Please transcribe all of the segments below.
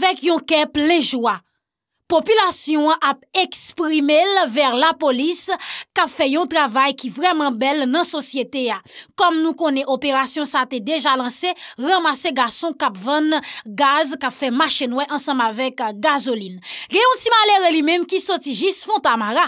vek yon kep lejwa. Popilasyon ap eksprimel ver la polis kap fe yon travay ki vreman bel nan sosyete ya. Kom nou kone operasyon sa te deja lansè, ramase gason kap ven gaz kap fe machenwe ansam avek gazolin. Ge yon timalère li mem ki soti jis fontamara.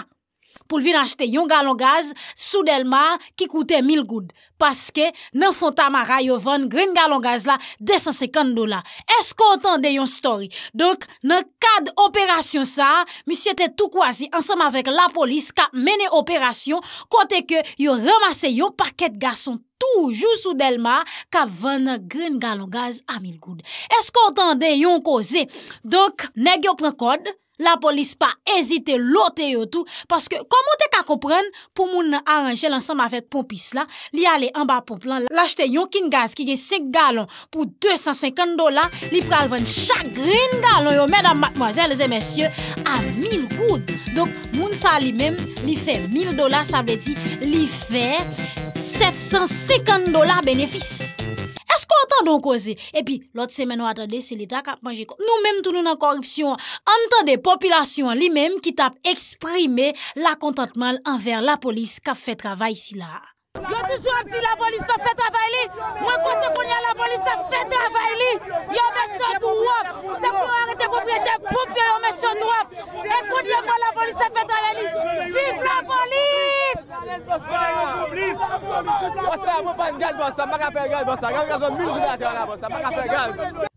pou vin achete yon galon gaz sou del mar ki koute 1000 goud. Paske nan fon tamara yo ven gren galon gaz la 250 dolar. Esko otan de yon story? Donk nan kad operasyon sa, misi ete tou kouazi ansam avek la polis ka mene operasyon kote ke yo ramase yon paket gason toujou sou del mar ka ven gren galon gaz a 1000 goud. Esko otan de yon koze? Donk neg yo prekode? La polis pa ezite lote yo tou Paske komon te ka kompren Pou moun an anje lansam avet pompis la Li ale anba pomp lan Lajte yon kin gaz ki ge sek galon Pou 250 dola Li pral ven chakrin galon Yo medan madmoazen le zemensye A 1000 goud Moun sa li men li fe 1000 dola Li fe 750 dola benefis an don koze. E pi, lot semen wadade se li tak ap manje kon. Nou menm tou nou nan korupsyon an tan de populasyon li menm ki tap eksprime lakontantman anver la polis kap fe travay si la. Yo toujou ap di la polis kap fe travay li? Ose anvo pa en gaz, bo sa, mga kape gaz, bo sa, gav gaz an mil vina te ona, bo sa, mga kape gaz.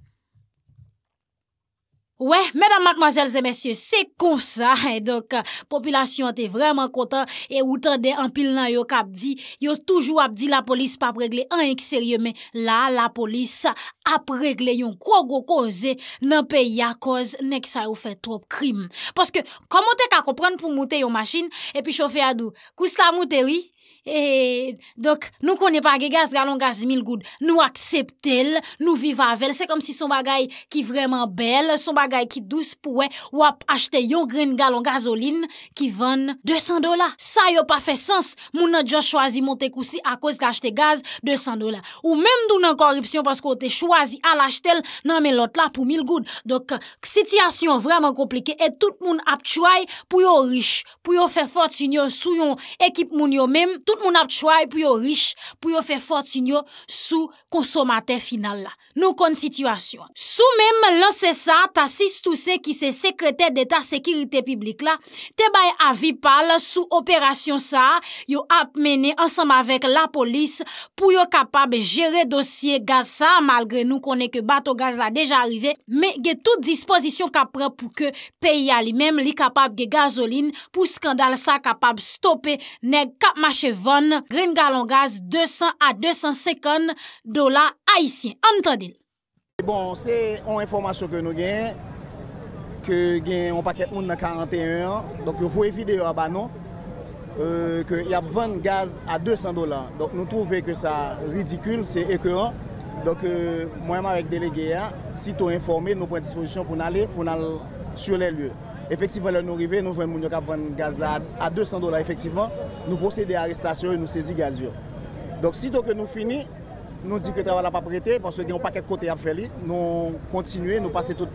Ouè, mena madmazelze, mesye, se kon sa, et dok, populasyon te vreman kontan, e ou tande empil nan yo kap di, yo toujou ap di la polis pa pregle en ek serye, men la la polis ap pregle yon krogo koze, nan pe ya koz, nek sa ou fe trop krim. Poske, komo te ka kopran pou mouten yon machine? Epi chofe adou, kous la mouten, ou? E dok nou konen pa ge gaz galon gaz mil goud Nou akseptel, nou vivavel Se kom si son bagay ki vreman bel Son bagay ki douz pou we wap achete yo gren galon gazolin Ki ven 200 dola Sa yo pa fe sens Moun nan jo chwazi monte kousi a koz ki achete gaz 200 dola Ou menm dou nan koripsyon pasko te chwazi al achetel Nan men lot la pou mil goud Dok ksityasyon vreman komplike Et tout moun aptuay pou yo rich Pou yo fe fote sin yo sou yon ekip moun yo menm tout moun ap chwa e pou yo rish pou yo fe fort sin yo sou konsomater final la, nou kon situasyon sou mem lan se sa ta sis tou se ki se sekretè de ta sekiritè piblik la te bay avipal sou operasyon sa yo ap mene ansam avèk la polis pou yo kapab jere dosye gaz sa malgre nou konè ke bat o gaz la deja arrive, men ge tout disposisyon kap prè pou ke peyi alimem li kapab ge gazolin pou skandal sa kapab stopè neg kap mache 20 green galon gaz 200 bon, non? euh, a 250 dola haisyen. Bon, se on informasyon ke nou gen ke gen on paket moun nan 41 an donc vou evide yo abanon ke y ap 20 gaz a 200 dola donc nou trouvez ke sa ridikul, se ekran donc mwen man wèk delege ya sito informe nou pren disposisyon pou nan alè pou nan alè sur lè lè efektiveman lè nou rive nou jwen moun yo kap 20 gaz a 200 dola efektiveman Nou prosede arrestasyon nou sezi gaz yo. Donk si doke nou fini, nou dike travala pa prete, panso gen ou paket kote ap feli, nou kontinue, nou pase tout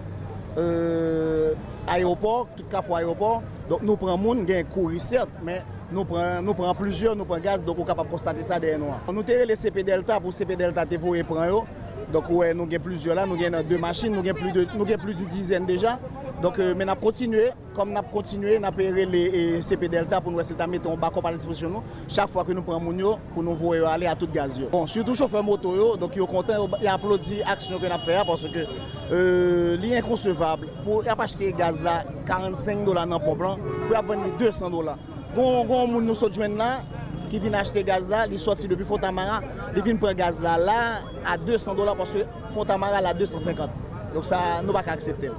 euh, aéroport, tout kaf ou aéroport, donk nou pran moun gen kouri cert, men nou pran plujer, nou pran gaz, donk ou kap ap prostate sa denwa. Nou tere le CP Delta, pou CP Delta te vowe pran yo, Donc ouais, nous avons plusieurs là, nous avons deux machines, nous avons plus de nous plus de dizaines déjà. Donc euh, mais nous avons continué, comme nous avons continué, nous avons payé les CP Delta pour nous mettre en backup à disposition nous, chaque fois que nous prenons mounio, pour nous voir aller à toute gaz. Bon, surtout chauffeur moto donc ils sont content ils applaudissent l'action que nous avons fait hein, parce que euh, inconcevable. pour acheter gaz là 45 dollars dans le pour avoir 200 dollars. Bon, bon, nous sommes là qui vient acheter gaz là, il sortit depuis Fontamara, il vient prendre gaz là là à 200 parce que Fontamara a 250. Donc nous ne pouvons pas accepter.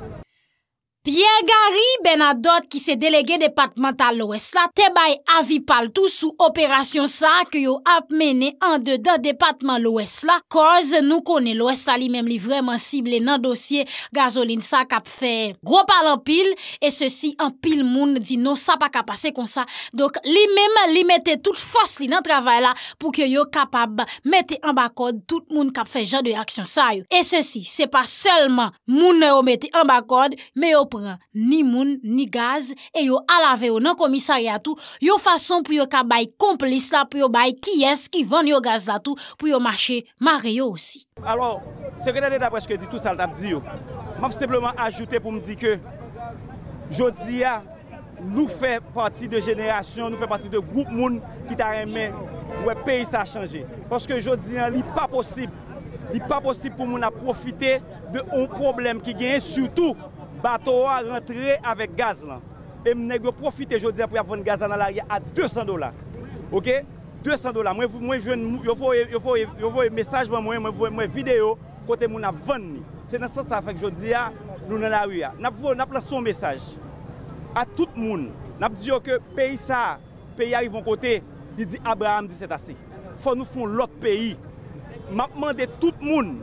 Pierre Garry, ben a dot ki se delege departemental l'O.S. la, te bay avipal tout sou operasyon sa ke yo ap mene an de da departement l'O.S. la, koz nou konen l'O.S. sa li mem li vremen sible nan dosye gazoline sa kap fe gro pal an pil, e se si an pil moun di non sa pa kapase kon sa, dok li mem li mette tout fos li nan travay la pou ke yo kapab mette an bakod tout moun kap fe jan de aksyon sa yo. E se si, se pa selman moun nou mette an bakod, me yo Ni moun, ni gaz E yo alave yo nan komisari atou Yo fason pou yo ka bay komplis la Pou yo bay kiyes ki ven yo gaz atou Pou yo mache mare yo osi Alors, se genè de tapre skè di tout sal tap di yo Mav sepleman ajoute pou m di ke Jodia Nou fè pati de jenèasyon Nou fè pati de goup moun Ki ta remè Ou e peyi sa chanje Poske jodia li pa posib Li pa posib pou moun a profite De ou problem ki genye sutou Ba towa rentre avèk gaz lan. E mnen yo profite jodi apre ap vwenn gaz nan la riyan a 200 dola. Ok? 200 dola. Mwen vwenn mwen vwenn mwen video kote moun ap vwenn ni. Se nan sa sa fèk jodi a, nou nan la riyan. Nap vwenn, nap la son mesaj. A tout moun. Nap diyo ke peyi sa, peyi a yivon kote, di di Abraham, di seta se. Fò nou fwoun lot peyi. Map mwende tout moun.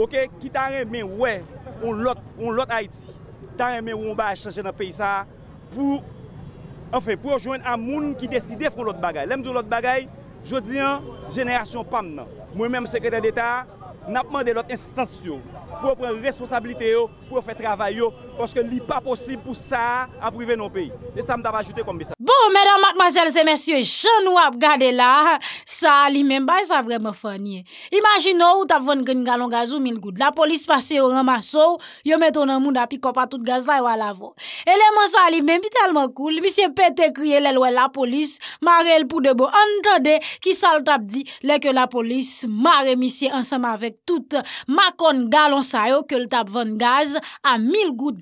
Ok? Kitare men wè, on lot Haiti. tan eme wou mba a chanje nan peyisa pou, anfe, pou yo jwen an moun ki deside foun lot bagay. Lem diyo lot bagay, jodi an, jeneration pam nan. Mwen men mou sekretèr d'Etat napman de lot instasyon pou yo pren responsabilité yo, pou yo fè travay yo, Pwoske li pa posib pou sa aprive nou peyi. E sa mta pa ajoute kombe sa. Bo, mèdèm matmazèl se mèsyè, jenou ap gade la, sa li mèm bay sa vremen fènyè. Imaginò ou tap vèn gen galon gaz ou mil goud. La polis pase yo remasò, yo mèton an moun api kopa tout gaz la yo alavò. E lèm an sa li mèm bi telman koul, misye pète kriye lèl wè la polis, mare el pou debò an tèdè ki sa l tap di lè ke la polis mare misye ansèm avèk tout makon galon sayo ke l tap vèn gaz a mil goud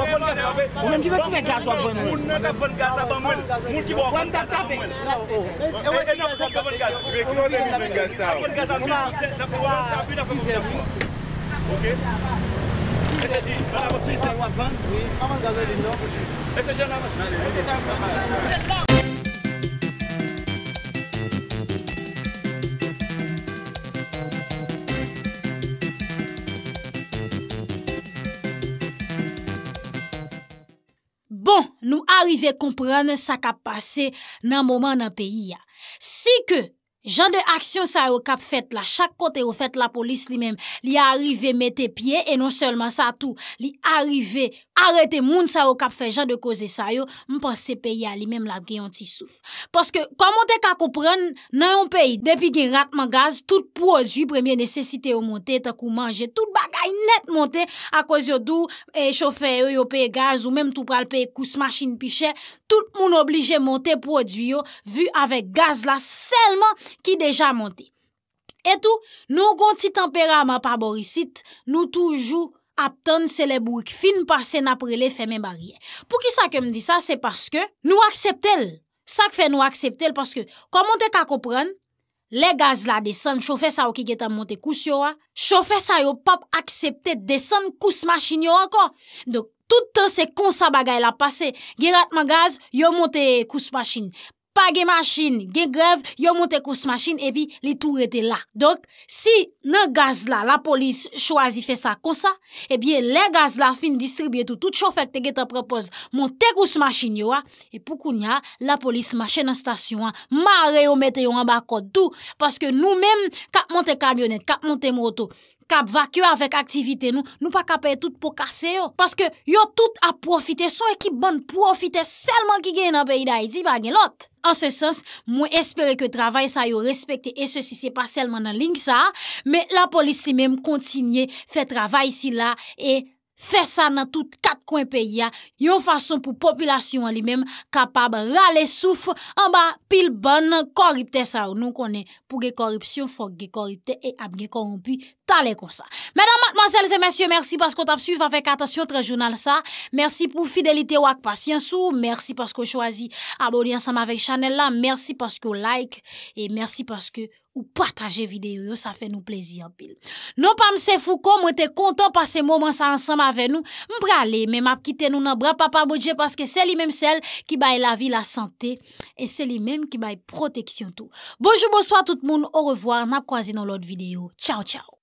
Moun nan gafan gaz aban mwen, moun ki bo gafan gaz aban mwen. En ap gafan gaz. Moun nan gafan gaz an mwen, ap yon sep, ap yon sep. Ok? E se di, an ap si sep? E se di an ap? E se di an ap? bon nou arive kompran sa kap pase nan moman nan peyi ya. Si ke jan de aksyon sa yo kap fet la, chak kote yo fet la polis li men, li arive mete pie, e non selman sa tou, li arive... arete moun sa yo kap fejan de koze sa yo, mwen pan se peyi ali, menm la gen yon ti souf. Paske, komon te ka koupren, nan yon peyi, depi gen ratman gaz, tout pou ozvi, premye nesesite yo monte, ta kou manje, tout bagay net monte, a koze yo dou, e chofe yo, yo peyi gaz, ou menm tou pral peyi kous machin pi chè, tout moun oblije monte pou ozvi yo, vu ave gaz la, selman ki deja monte. Etou, nou gonti temperama pa borisit, nou toujou, ap ton se le bouk fin pasen apre le feme barye. Pou ki sa ke mdi sa, se paske nou akseptel. Sa ke fe nou akseptel, paske komon te ka kopren, le gaz la desen, chofe sa wakik etan monte kous yo a, chofe sa yo pap aksepte desen kous masin yo ankon. Donk, toutan se konsa bagay la pase, gerat man gaz, yo monte kous masin. Page masjin, gen grev, yo monte kous masjin, epi li tou rete la. Donk, si nan gaz la, la polis chwazi fe sa konsa, epi le gaz la fin distribye tou, tout choufek te gen te prepoz, monte kous masjin yo a, epi poukoun ya, la polis masjen nan stasyon a, ma re yo mete yo an bakot tou, paske nou men, kap monte kabyonet, kap monte moto. kap vakyo avèk aktivite nou, nou pa kapè tout pou kase yo. Paske yo tout ap profite, son ekip ban profite selman ki gen nan peyi da edi bagen lot. An se sens, mwen espere ke travay sa yo respekte e se si se pa selman nan ling sa, men la polis li menm kontinye fe travay si la e fe sa nan tout kat kwen peyi ya, yo fason pou populasyon li menm kapab rale souf an ba pil ban koripte sa yo. Nou konen pou ge koripsyon, fok ge koripte e ap ge korimpi koripte. t'aller comme ça. Mesdames, mademoiselles et messieurs, merci parce que t'as suivi avec attention très journal ça. Merci pour fidélité ou patience ou. Merci parce que choisi abonner ensemble avec Chanel là. Merci parce que like et merci parce que ou partager vidéo, ça fait nous plaisir pile. Non pas me Foucault, moi t'es content passer moment ça ensemble avec nous. aller, mais m'a quitté nous dans bras papa budget parce que c'est lui-même celle qui baille la vie, la santé et c'est lui-même qui baille protection tout. Bonjour, bonsoir tout le monde. Au revoir, n'a croiser dans l'autre vidéo. Ciao ciao.